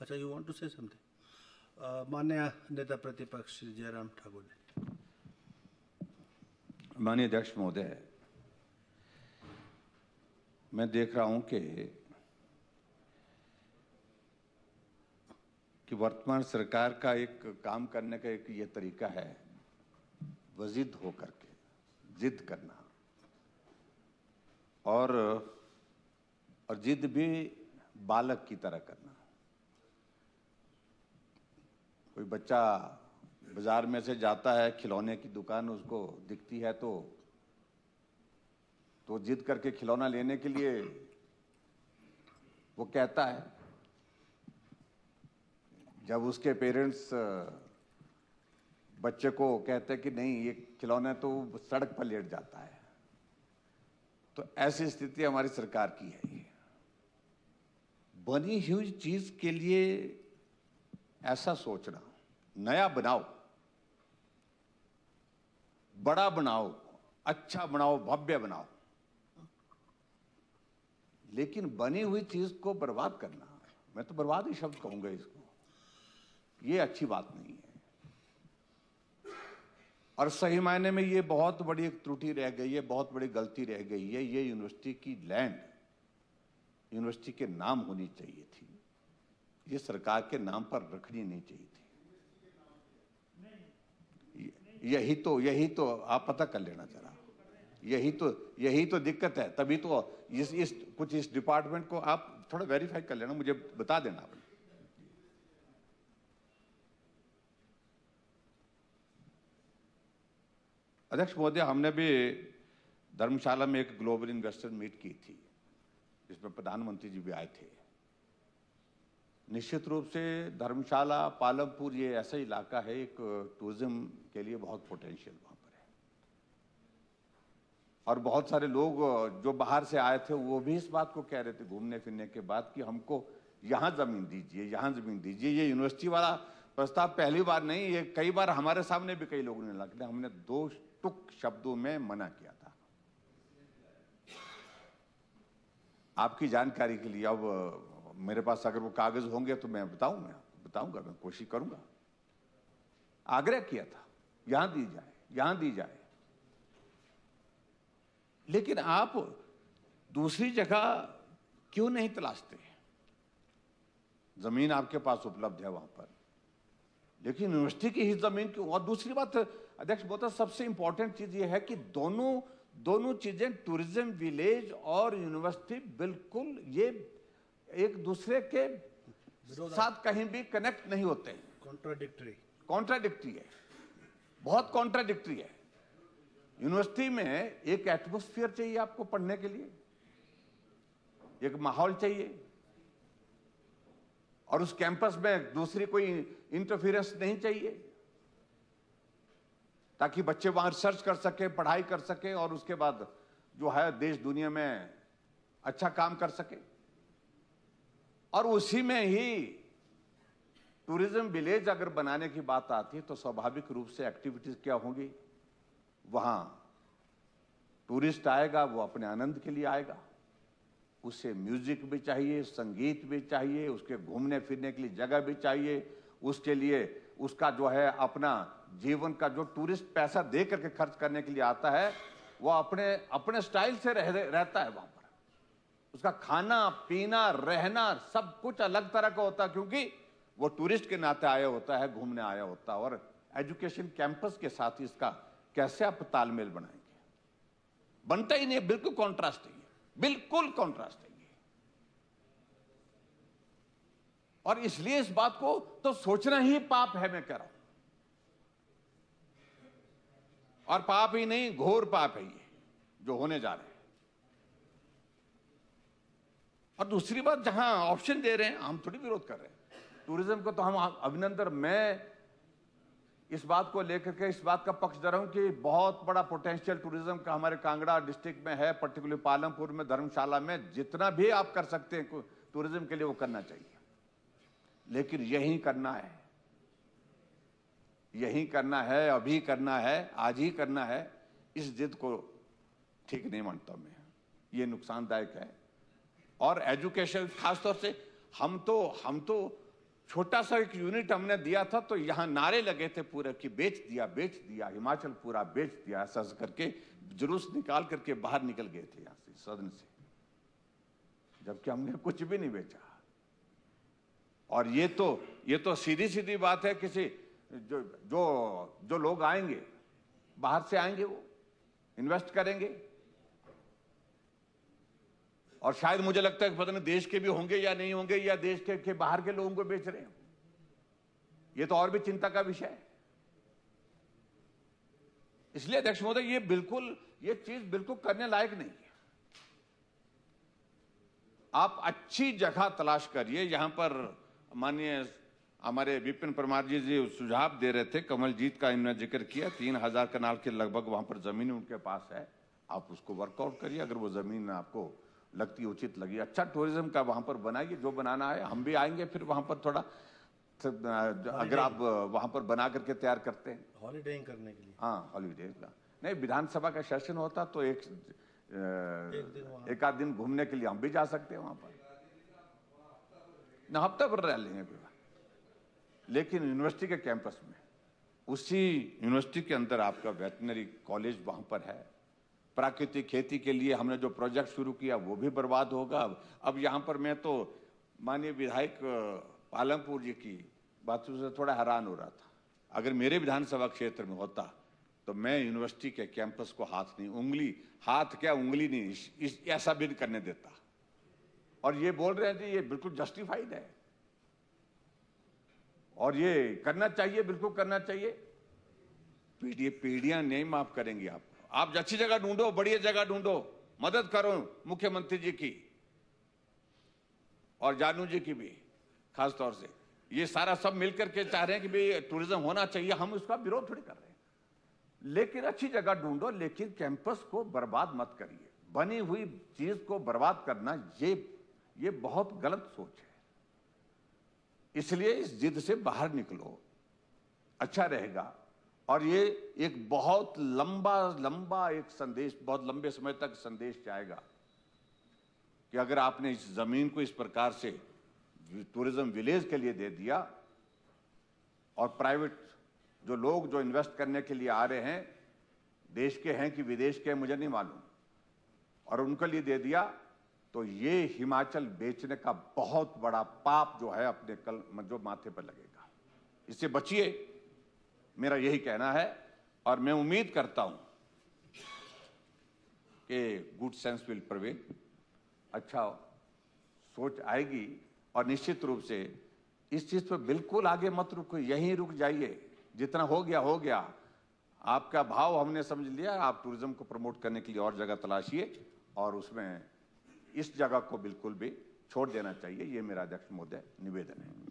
अच्छा you want to say something मान्य नेता प्रतिपक्ष श्री जयराम ठाकुर जी माननीय अध्यक्ष महोदय मैं देख रहा हूं कि कि वर्तमान सरकार का एक काम करने का एक ये तरीका है वजिद होकर के जिद करना और और जिद भी बालक की तरह करना बच्चा बाजार में से जाता है खिलौने की दुकान उसको दिखती है तो तो जिद करके खिलौना लेने के लिए वो कहता है जब उसके पेरेंट्स बच्चे को कहते कि नहीं ये खिलौना तो सड़क पर लेट जाता है तो ऐसी स्थिति हमारी सरकार की है बनी हुई चीज के लिए ऐसा सोचना नया बनाओ बड़ा बनाओ अच्छा बनाओ भव्य बनाओ लेकिन बनी हुई चीज को बर्बाद करना मैं तो बर्बाद ही शब्द कहूंगा इसको ये अच्छी बात नहीं है और सही मायने में ये बहुत बड़ी एक त्रुटि रह गई है बहुत बड़ी गलती रह गई है ये यूनिवर्सिटी की लैंड यूनिवर्सिटी के नाम होनी चाहिए थी ये सरकार के नाम पर रखनी नहीं चाहिए थी यही तो यही तो आप पता कर लेना जरा यही तो यही तो दिक्कत है तभी तो इस इस कुछ इस डिपार्टमेंट को आप थोड़ा वेरीफाई कर लेना मुझे बता देना आप अध्यक्ष महोदय हमने भी धर्मशाला में एक ग्लोबल इन्वेस्टर मीट की थी जिसमें प्रधानमंत्री जी भी आए थे निश्चित रूप से धर्मशाला पालमपुर ये ऐसा इलाका है एक टूरिज्म के लिए बहुत पोटेंशियल वहाँ पर है और बहुत सारे लोग जो बाहर से आए थे वो भी इस बात को कह रहे थे घूमने फिरने के बाद कि हमको यहाँ ज़मीन दीजिए यहाँ ज़मीन दीजिए ये यूनिवर्सिटी वाला प्रस्ताव पहली बार नहीं ये कई बार हमारे सामने भी कई लोगों ने लगा हमने दो टुक शब्दों में मना किया था आपकी जानकारी के लिए अब मेरे पास अगर वो कागज होंगे तो मैं बताऊं मैं बताऊंगा मैं कोशिश करूंगा आग्रह किया था यहां दी जाए यहां दी जाए लेकिन आप दूसरी जगह क्यों नहीं तलाशते जमीन आपके पास उपलब्ध है वहां पर लेकिन यूनिवर्सिटी की ही जमीन क्यों और दूसरी बात अध्यक्ष बोलता सबसे इंपॉर्टेंट चीज ये है कि दोनों दोनों चीजें टूरिज्म विलेज और यूनिवर्सिटी बिल्कुल ये एक दूसरे के साथ कहीं भी कनेक्ट नहीं होते कॉन्ट्राडिक्टी कॉन्ट्राडिक्टी है बहुत कॉन्ट्राडिक्ट्री है यूनिवर्सिटी में एक एटमोस्फियर चाहिए आपको पढ़ने के लिए एक माहौल चाहिए और उस कैंपस में दूसरी कोई इंटरफेरेंस नहीं चाहिए ताकि बच्चे वहां रिसर्च कर सके पढ़ाई कर सके और उसके बाद जो है देश दुनिया में अच्छा काम कर सके और उसी में ही टूरिज्म विलेज अगर बनाने की बात आती है तो स्वाभाविक रूप से एक्टिविटीज क्या होंगी वहां टूरिस्ट आएगा वो अपने आनंद के लिए आएगा उसे म्यूजिक भी चाहिए संगीत भी चाहिए उसके घूमने फिरने के लिए जगह भी चाहिए उसके लिए उसका जो है अपना जीवन का जो टूरिस्ट पैसा दे करके खर्च करने के लिए आता है वो अपने अपने स्टाइल से रह, रहता है वहां पर उसका खाना पीना रहना सब कुछ अलग तरह का होता है क्योंकि वो टूरिस्ट के नाते आया होता है घूमने आया होता है और एजुकेशन कैंपस के साथ इसका कैसे आप तालमेल बनाएंगे बनता ही नहीं बिल्कुल कॉन्ट्रास्ट है बिल्कुल कॉन्ट्रास्ट है और इसलिए इस बात को तो सोचना ही पाप है मैं कह रहा हूं और पाप ही नहीं घोर पाप है ये जो होने जा रहे हैं और दूसरी बात जहां ऑप्शन दे रहे हैं हम थोड़ी विरोध कर रहे हैं टूरिज्म को तो हम अभिनंदन मैं इस बात को लेकर के इस बात का पक्ष दे रहा हूं कि बहुत बड़ा पोटेंशियल टूरिज्म का हमारे कांगड़ा डिस्ट्रिक्ट में है पर्टिकुलर पालमपुर में धर्मशाला में जितना भी आप कर सकते हैं टूरिज्म के लिए वो करना चाहिए लेकिन यही करना है यही करना है अभी करना है आज ही करना है इस जिद को ठीक नहीं मानता मैं ये नुकसानदायक है और एजुकेशन खासतौर से हम तो हम तो छोटा सा एक यूनिट हमने दिया था तो यहाँ नारे लगे थे पूरे कि बेच दिया बेच दिया हिमाचल पूरा बेच दिया ऐसा करके जुलूस निकाल करके बाहर निकल गए थे यहाँ से सदन से जबकि हमने कुछ भी नहीं बेचा और ये तो ये तो सीधी सीधी बात है किसी जो जो जो लोग आएंगे बाहर से आएंगे वो इन्वेस्ट करेंगे और शायद मुझे लगता है कि पता नहीं देश के भी होंगे या नहीं होंगे या देश के, के बाहर के लोगों को बेच रहे हैं ये तो और भी चिंता का विषय है इसलिए अध्यक्ष महोदय ये बिल्कुल ये चीज बिल्कुल करने लायक नहीं है आप अच्छी जगह तलाश करिए यहां पर माननीय हमारे विपिन परमार जी जी सुझाव दे रहे थे कमल जीत का इन्होंने जिक्र किया तीन हजार कनाल के लगभग वहां पर जमीन उनके पास है आप उसको वर्कआउट करिए अगर वो जमीन आपको लगती उचित लगी अच्छा टूरिज्म का वहां पर बनाइए जो बनाना है हम भी आएंगे फिर वहां पर थोड़ा अगर आप वहां पर बना करके तैयार करते हैं हॉलीडे करने के लिए हाँ हॉलीडे हाँ। का नहीं विधानसभा का सेशन होता तो एक एक आध दिन घूमने के लिए हम भी जा सकते हैं वहां पर ना हफ्ता भर रह लेंगे लेकिन यूनिवर्सिटी के कैंपस में उसी यूनिवर्सिटी के अंदर आपका वेटनरी कॉलेज वहां पर है प्राकृतिक खेती के लिए हमने जो प्रोजेक्ट शुरू किया वो भी बर्बाद होगा अब अब यहाँ पर मैं तो माननीय विधायक पालमपुर जी की बातों से थोड़ा हैरान हो रहा था अगर मेरे विधानसभा क्षेत्र में होता तो मैं यूनिवर्सिटी के कैंपस को हाथ नहीं उंगली हाथ क्या उंगली नहीं इस, इस ऐसा भी करने देता और ये बोल रहे हैं जी ये बिल्कुल जस्टिफाइड है और ये करना चाहिए बिल्कुल करना चाहिए पीढ़ी पीढ़ियां नहीं माफ करेंगी आप आप अच्छी जगह ढूंढो बढ़िया जगह ढूंढो मदद करो मुख्यमंत्री जी की और जानू जी की भी खास तौर से ये सारा सब मिलकर के चाह रहे हैं कि भाई टूरिज्म होना चाहिए हम उसका विरोध थोड़ी कर रहे हैं लेकिन अच्छी जगह ढूंढो लेकिन कैंपस को बर्बाद मत करिए बनी हुई चीज को बर्बाद करना ये ये बहुत गलत सोच है इसलिए इस जिद से बाहर निकलो अच्छा रहेगा और ये एक बहुत लंबा लंबा एक संदेश बहुत लंबे समय तक संदेश जाएगा कि अगर आपने इस जमीन को इस प्रकार से टूरिज्म विलेज के लिए दे दिया और प्राइवेट जो लोग जो इन्वेस्ट करने के लिए आ रहे हैं देश के हैं कि विदेश के हैं मुझे नहीं मालूम और उनके लिए दे दिया तो ये हिमाचल बेचने का बहुत बड़ा पाप जो है अपने कल जो माथे पर लगेगा इससे बचिए मेरा यही कहना है और मैं उम्मीद करता हूं कि गुड सेंस विल प्रवेल अच्छा सोच आएगी और निश्चित रूप से इस चीज पर बिल्कुल आगे मत रुको यहीं रुक जाइए जितना हो गया हो गया आपका भाव हमने समझ लिया आप टूरिज्म को प्रमोट करने के लिए और जगह तलाशिए और उसमें इस जगह को बिल्कुल भी छोड़ देना चाहिए ये मेरा अध्यक्ष महोदय निवेदन है